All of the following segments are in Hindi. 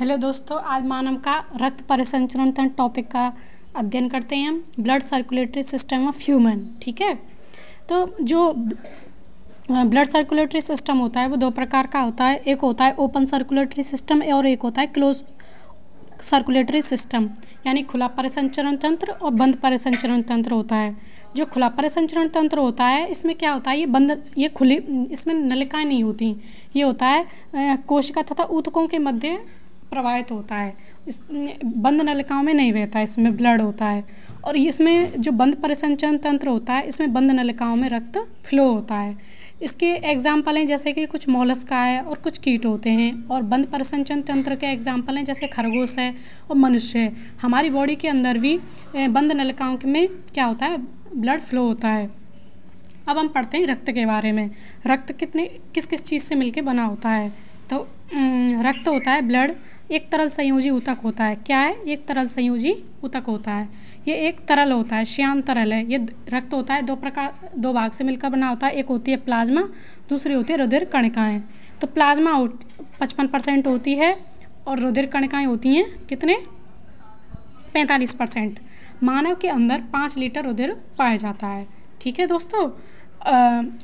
हेलो दोस्तों आज मानव का रक्त परिसंचरण तंत्र टॉपिक का अध्ययन करते हैं हम blood circulatory system of human ठीक है तो जो ब्लड सर्कुलेटरी सिस्टम होता है वो दो प्रकार का होता है एक होता है ओपन सर्कुलेटरी सिस्टम और एक होता है क्लोज सर्कुलेटरी सिस्टम यानी खुला परिसंचरण तंत्र और बंद परिसंचरण तंत्र होता है जो खुला परिसंचरण तंत्र होता है इसमें क्या होता है ये बंद ये खुली इसमें नलिकाएँ नहीं होती ये होता है कोशिका तथा ऊतकों के मध्य प्रवाहित होता है इस बंद नलिकाओं में नहीं बहता इसमें ब्लड होता है और इसमें जो बंद परिसंचरण तंत्र होता है इसमें बंद नलिकाओं में रक्त फ्लो होता है इसके एग्जाम्पल हैं जैसे कि कुछ मोलस्का है और कुछ कीट होते हैं और बंद परिसंचन तंत्र के एग्जाम्पल हैं जैसे खरगोश है और मनुष्य है हमारी बॉडी के अंदर भी बंद नलिकाओं में क्या होता है ब्लड फ्लो होता है अब हम पढ़ते हैं रक्त के बारे में रक्त कितने किस किस चीज़ से मिलके बना होता है तो रक्त होता है ब्लड एक तरल संयोजी उतक होता है क्या है एक तरल संयोजी उतक होता है ये एक तरल होता है श्याम तरल है ये रक्त होता है दो प्रकार दो भाग से मिलकर बना होता है एक होती है प्लाज्मा दूसरी होती है रुधिर कणिकाएँ तो प्लाज्मा पचपन परसेंट होती है और रुधिर कणिकाएँ होती हैं कितने पैंतालीस परसेंट मानव के अंदर पाँच लीटर रुधिर पाया जाता है ठीक है दोस्तों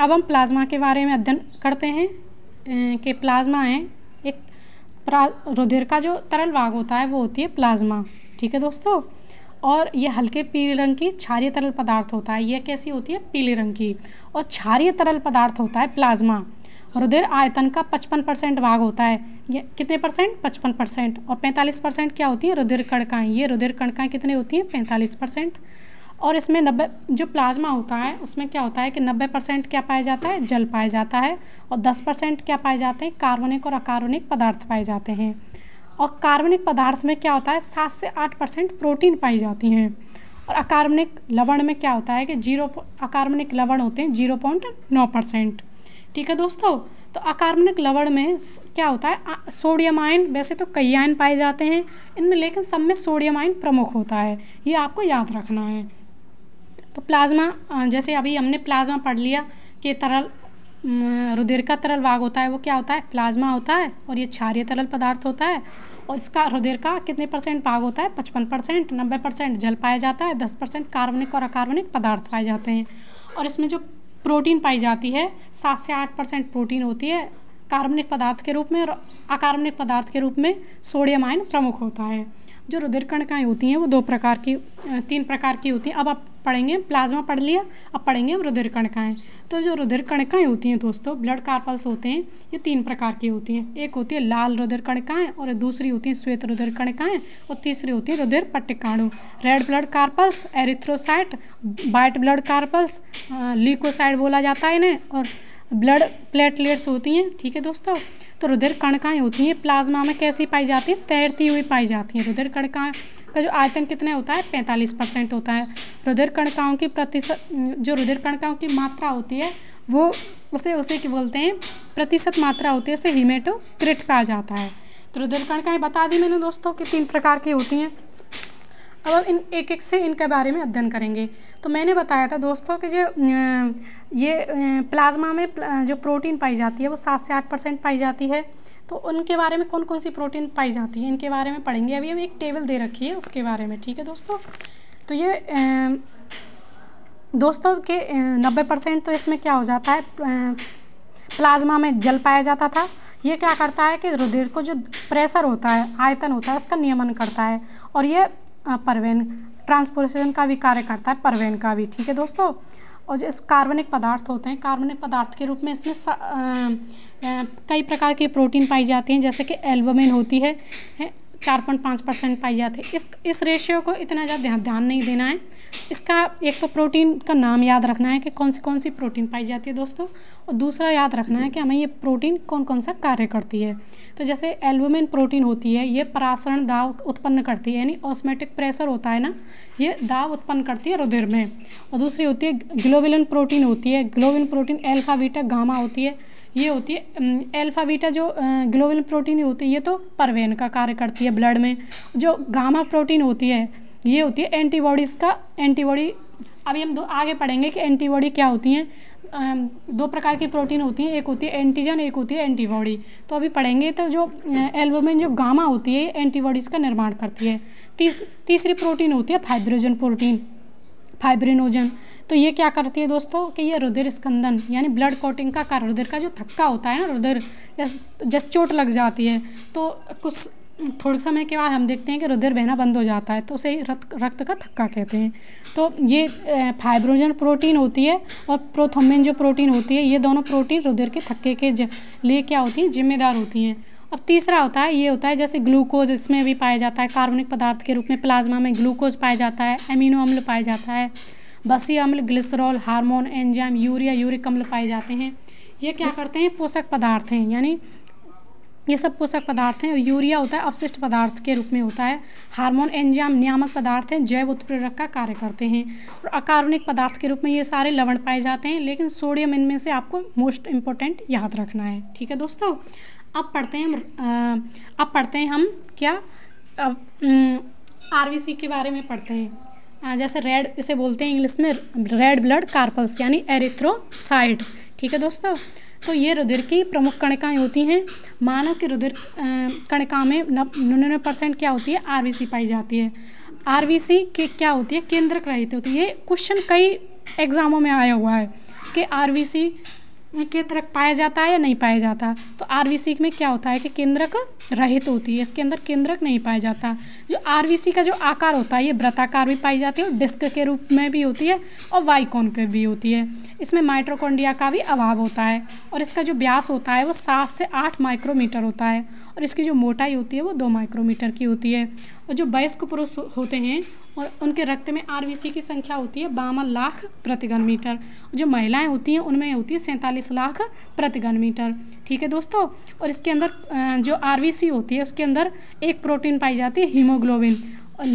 अब हम प्लाज्मा के बारे में अध्ययन करते हैं कि प्लाज्मा है रुधिर का जो तरल भाग होता है वो होती है प्लाज्मा ठीक है दोस्तों और ये हल्के पीले रंग की क्षारीय तरल पदार्थ होता है यह कैसी होती है पीले रंग की और क्षारीय तरल पदार्थ होता है प्लाज्मा रुधिर आयतन का पचपन परसेंट भाग होता है ये कितने परसेंट पचपन परसेंट और पैंतालीस परसेंट क्या होती है रुधिर कणकाएँ ये रुधिर कणकाएँ कितने होती हैं पैंतालीस परसेंट और इसमें नब्बे जो प्लाज्मा होता है उसमें क्या होता है कि नब्बे परसेंट क्या पाया जाता है जल पाया जाता है और दस परसेंट क्या पाए जाते हैं कार्बनिक और अकार्बनिक पदार्थ पाए जाते हैं और कार्बनिक पदार्थ में क्या होता है सात से आठ परसेंट प्रोटीन पाई जाती हैं और अकार्बनिक लवण में क्या होता है कि जीरो अकार्बनिक लवण होते हैं जीरो पॉइंट नौ परसेंट ठीक है दोस्तों तो अकार्बनिक लवण में क्या होता है सोडियम आयन वैसे तो कई आयन पाए जाते हैं इनमें लेकिन सब में सोडियम आयन प्रमुख होता है ये आपको याद रखना है तो प्लाज्मा जैसे अभी हमने प्लाज्मा पढ़ लिया कि तरल रुधिर का तरल भाग होता है वो क्या होता है प्लाज्मा होता है और ये क्षारिय तरल पदार्थ होता है और इसका रुधिर का कितने परसेंट भाग होता है पचपन परसेंट नब्बे परसेंट जल पाया जाता है दस परसेंट कार्बनिक और अकार्बनिक पदार्थ पाए जाते हैं और इसमें जो प्रोटीन पाई जाती है सात से आठ परसेंट प्रोटीन होती है कार्बनिक पदार्थ के रूप में और अकार्बनिक पदार्थ के रूप में सोडियम आयन प्रमुख होता है जो रुधिर कणिकाएँ होती हैं वो दो प्रकार की तीन प्रकार की होती हैं अब आप पढ़ेंगे प्लाज्मा पढ़ लिया अब पढ़ेंगे हम रुधिर कणिकाएँ तो जो रुधिर कणिकाएँ होती हैं दोस्तों ब्लड कार्पल्स होते हैं ये तीन प्रकार की होती हैं एक होती है लाल रुधिर कणिकाएँ और दूसरी होती हैं श्वेत रुधिर कणिकाएँ और तीसरी होती है रुधिर पट्टिकाणु red blood corpuscles erythrocyte white blood corpuscles leucocyte बोला जाता है इन्हें और ब्लड प्लेटलेट्स होती हैं ठीक है दोस्तों तो रुधिर कणकाएँ होती हैं प्लाज्मा में कैसी पाई जाती हैं तैरती हुई पाई जाती हैं रुधिर कणकाएँ का जो आयतन कितना होता है पैंतालीस परसेंट होता है रुधिर कणकाओं की प्रतिशत जो रुधिर कणकाओं की मात्रा होती है वो उसे उसे क्या बोलते हैं प्रतिशत मात्रा होती है उसे हिमेटोक्रिट कहा जाता है तो रुधिर कणकाएँ बता दी मैंने दोस्तों कि तीन प्रकार की होती हैं अब हम इन एक एक से इनके बारे में अध्ययन करेंगे तो मैंने बताया था दोस्तों कि जो ये प्लाज्मा में जो प्रोटीन पाई जाती है वो सात से आठ परसेंट पाई जाती है तो उनके बारे में कौन कौन सी प्रोटीन पाई जाती है इनके बारे में पढ़ेंगे अभी हम एक टेबल दे रखी है उसके बारे में ठीक है दोस्तों तो ये दोस्तों के नब्बे परसेंट तो इसमें क्या हो जाता है प्लाज्मा में जल पाया जाता था ये क्या करता है कि रुधिर को जो प्रेशर होता है आयतन होता है उसका नियमन करता है और ये परवेन ट्रांसपोर्टेशन का भी कार्य करता है परवेन का भी ठीक है दोस्तों और जो इस कार्बनिक पदार्थ होते हैं कार्बनिक पदार्थ के रूप में इसमें कई प्रकार के प्रोटीन पाई जाती हैं जैसे कि एल्बमिन होती है, है चार पॉइंट पाँच परसेंट पाई जाती है इस इस रेशियो को इतना ज़्यादा ध्यान नहीं देना है इसका एक तो प्रोटीन का नाम याद रखना है कि कौन सी कौन सी प्रोटीन पाई जाती है दोस्तों और दूसरा याद रखना है कि हमें ये प्रोटीन कौन कौन सा कार्य करती है तो जैसे एल्बुमिन प्रोटीन होती है ये परासरण दाव उत्पन्न करती है यानी ऑस्मेटिक प्रेशर होता है ना ये दाव उत्पन्न करती है रुधिर में और दूसरी होती है ग्लोबिलन प्रोटीन होती है ग्लोबिन प्रोटीन एल्फावीटा गामा होती है ये होती है एल्फा बीटा जो ग्लोबल प्रोटीन होती है ये तो परवेन का कार्य करती है ब्लड में जो गामा प्रोटीन होती है ये होती है एंटीबॉडीज़ का एंटीबॉडी अभी हम दो आगे पढ़ेंगे कि एंटीबॉडी क्या होती हैं दो प्रकार की प्रोटीन होती हैं एक होती है एंटीजन एक होती है एंटीबॉडी तो अभी पढ़ेंगे तो जो एल्बोमिन जो गामा होती है एंटीबॉडीज़ का निर्माण करती है तीस, तीसरी प्रोटीन होती है फाइब्रोजन प्रोटीन फाइब्रिनोजन तो ये क्या करती है दोस्तों कि ये रुधिर स्कंदन यानी ब्लड कोटिंग का, कार रुधिर का जो थक्का होता है ना रुधिर जस्ट चोट लग जाती है तो कुछ थोड़े समय के बाद हम देखते हैं कि रुधिर बहना बंद हो जाता है तो उसे रक्त रक्त का थक्का कहते हैं तो ये फाइब्रोजन प्रोटीन होती है और प्रोथोमिन जो प्रोटीन होती है ये दोनों प्रोटीन रुधिर के थक्के के लिए क्या होती हैं जिम्मेदार होती हैं अब तीसरा होता है ये होता है जैसे ग्लूकोज इसमें भी पाया जाता है कार्बनिक पदार्थ के रूप में प्लाज्मा में ग्लूकोज पाया जाता है एमिनो अम्ल पाया जाता है बसी अम्ल glycerol hormone enzyme urea uric अम्ल पाए जाते हैं ये क्या करते हैं पोषक पदार्थ हैं यानी ये सब पोषक पदार्थ हैं यूरिया होता है अपशिष्ट पदार्थ के रूप में होता है हार्मोन एंजाम नियामक पदार्थ हैं जैव उत्प्रेरक का कार्य करते हैं और अकार्बनिक पदार्थ के रूप में ये सारे लवण पाए जाते हैं लेकिन सोडियम इनमें से आपको मोस्ट इम्पोर्टेंट याद रखना है ठीक है दोस्तों अब पढ़ते हैं हम अब पढ़ते हैं हम क्या आर के बारे में पढ़ते हैं जैसे रेड इसे बोलते हैं इंग्लिश में रेड ब्लड कार्पल्स यानी एरिथ्रोसाइट ठीक है दोस्तों तो ये रुधिर की प्रमुख कणिकाएँ होती हैं मानव की रुधिर कणिका में निन्यानवे परसेंट क्या होती है आरबीसी पाई जाती है आरबीसी के क्या होती है केंद्रक रहित होती है ये क्वेश्चन कई एग्ज़ामों में आया हुआ है कि आरबीसी केंद्रक पाया जाता है या नहीं पाया जाता तो आर में क्या होता है कि केंद्रक रहित होती है इसके अंदर केंद्रक नहीं पाया जाता जो आर का जो आकार होता है ये व्रताकार भी पाई जाती है और डिस्क के रूप में भी होती है और वाइकॉन के भी होती है इसमें माइट्रोकोंडिया का भी अभाव होता है और इसका जो ब्यास होता है वो सात से आठ माइक्रोमीटर होता है और इसकी जो मोटाई होती है वो दो माइक्रोमीटर की होती है और जो वयस्क पुरुष होते हैं और उनके रक्त में आर की संख्या होती है बावन लाख प्रति घन मीटर जो महिलाएं होती हैं उनमें होती है सैंतालीस लाख प्रति घन मीटर ठीक है दोस्तों और इसके अंदर जो आर होती है उसके अंदर एक प्रोटीन पाई जाती है हीमोग्लोबिन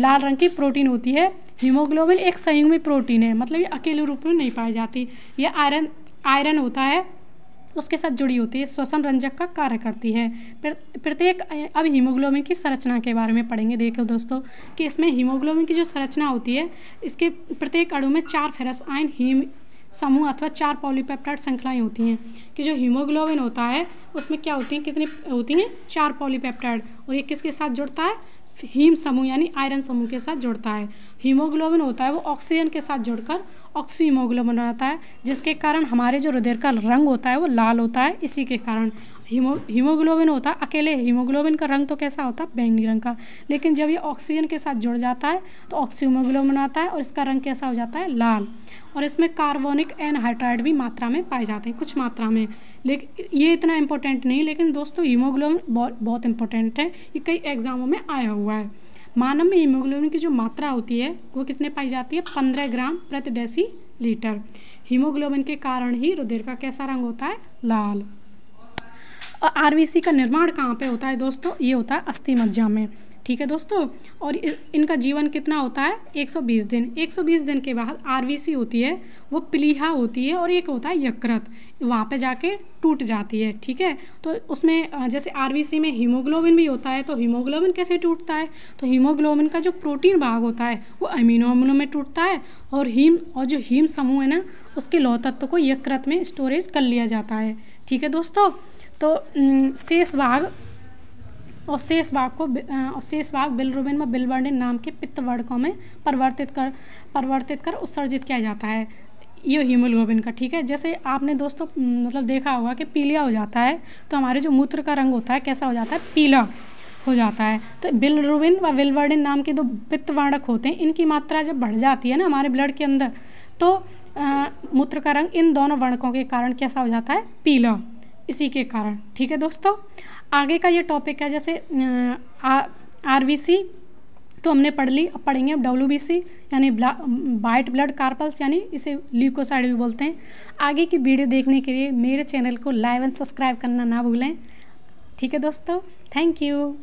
लाल रंग की प्रोटीन होती है हीमोग्लोबिन एक संयुग्मी प्रोटीन है मतलब ये अकेले रूप में नहीं पाई जाती यह आयरन आयरन होता है उसके साथ जुड़ी होती है श्वसन रंजक का कार्य करती है प्रत्येक अब हीमोग्लोबिन की संरचना के बारे में पढ़ेंगे देखो दोस्तों कि इसमें हीमोग्लोबिन की जो संरचना होती है इसके प्रत्येक अणु में चार फेरस आयन हीम समूह अथवा चार पॉलीपेप्टाइड श्रृंखलाएँ होती हैं कि जो हीमोग्लोबिन होता है उसमें क्या होती हैं कितनी होती हैं चार पॉलीपेप्टाइड और ये किसके साथ जुड़ता है हीम समूह यानी आयरन समूह के साथ जुड़ता है हीमोग्लोबिन होता है वो ऑक्सीजन के साथ जुड़कर ऑक्सीमोग्लोबिन होता बनाता है जिसके कारण हमारे जो हृदय का रंग होता है वो लाल होता है इसी के कारण हीमो हीमोग्लोबिन होता है अकेले हीमोग्लोबिन का रंग तो कैसा होता है बैंगनी रंग का लेकिन जब ये ऑक्सीजन के साथ जुड़ जाता है तो ऑक्सीमोग्लोबिन आता बनाता है और इसका रंग कैसा हो जाता है लाल और इसमें कार्बोनिक एनहाइड्राइड भी मात्रा में पाए जाते हैं कुछ मात्रा में लेकिन ये इतना इम्पोर्टेंट नहीं लेकिन दोस्तों हीमोग्लोबिन बहुत बहुत इंपॉर्टेंट है ये कई एग्ज़ामों में आया हुआ है मानव में हीमोग्लोबिन की जो मात्रा होती है वो कितने पाई जाती है पंद्रह ग्राम प्रति डेसी लीटर हीमोग्लोबिन के कारण ही रुधिर का कैसा रंग होता है लाल आरबीसी का निर्माण कहाँ पे होता है दोस्तों ये होता है अस्थि मज्जा में ठीक है दोस्तों और इनका जीवन कितना होता है 120 दिन 120 दिन के बाद आरवीसी होती है वो पिलीहा होती है और एक होता है यकृत वहाँ पे जाके टूट जाती है ठीक है तो उसमें जैसे आरवीसी में हीमोग्लोबिन भी होता है तो हीमोग्लोबिन कैसे टूटता है तो हीमोग्लोबिन का जो प्रोटीन भाग होता है वो अमीनो अमिनो में टूटता है और हीम और जो हीम समूह है ना उसके लौ तत्व को यकृत में स्टोरेज कर लिया जाता है ठीक है दोस्तों तो शेष भाग और शेष भाग को और शेष भाग बिलरुबिन व बिलवर्डिन नाम के पित्त वर्णकों में परिवर्तित कर परिवर्तित कर उत्सर्जित किया जाता है ये हीमोग्लोबिन का ठीक है जैसे आपने दोस्तों मतलब देखा होगा कि पीलिया हो जाता है तो हमारे जो मूत्र का रंग होता है कैसा हो जाता है पीला हो जाता है तो बिलरुबिन व बिलवर्णिन नाम के दो पित्तवर्णक होते हैं इनकी मात्रा जब बढ़ जाती है ना हमारे ब्लड के अंदर तो मूत्र का रंग इन दोनों वर्णकों के कारण कैसा हो जाता है पीला इसी के कारण ठीक है दोस्तों आगे का ये टॉपिक है जैसे आर वी सी तो हमने पढ़ ली अब पढ़ेंगे अब डब्ल्यू बी सी यानी वाइट ब्लड कार्पल्स यानी इसे ल्यूकोसाइड भी बोलते हैं आगे की वीडियो देखने के लिए मेरे चैनल को लाइव एंड सब्सक्राइब करना ना भूलें ठीक है दोस्तों थैंक यू